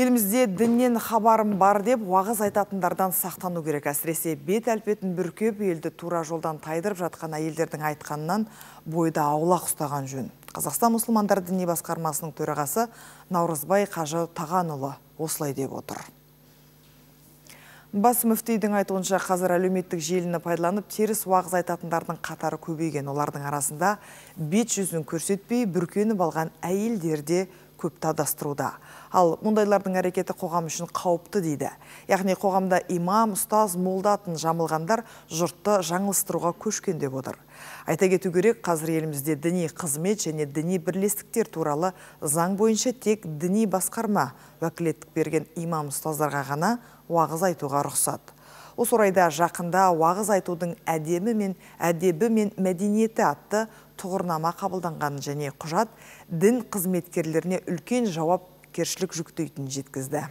елімізде діннен хабарым бар деп уағыз айтатындардан сақтану керек әсіресе бет әлпетін бүркеп елді тура жолдан тайдырып жатқан әйелдердің айтқанынан бойда аулақ ұстаған жөн қазақстан мұсылмандар діни басқармасының төрағасы наурызбай қажы тағанұлы осылай деп отыр бас мүфтейдің айтуынша қазір әлеуметтік желіні пайдаланып теріс уағыз айтатындардың қатары көбейген олардың арасында бет жүзін көрсетпей бүркеніп алған әйелдер Көп тадастыруда. ал мұндайлардың әрекеті қоғам үшін қауіпті дейді яғни қоғамда имам ұстаз молдатын жамылғандар жұртты жаңылыстыруға көшкен деп отыр айта кету керек қазір елімізде діни қызмет және діни бірлестіктер туралы заң бойынша тек діни басқарма уәкілеттік берген имам ұстаздарға ғана уағыз айтуға рұқсат Осы орайда жақында уағыз айтудың әдемі мен әдебі мен мәдениеті атты тұғырнама қабылданған және құжат дін қызметкерлеріне үлкен жауап жауапкершілік жүктейтінін жеткізді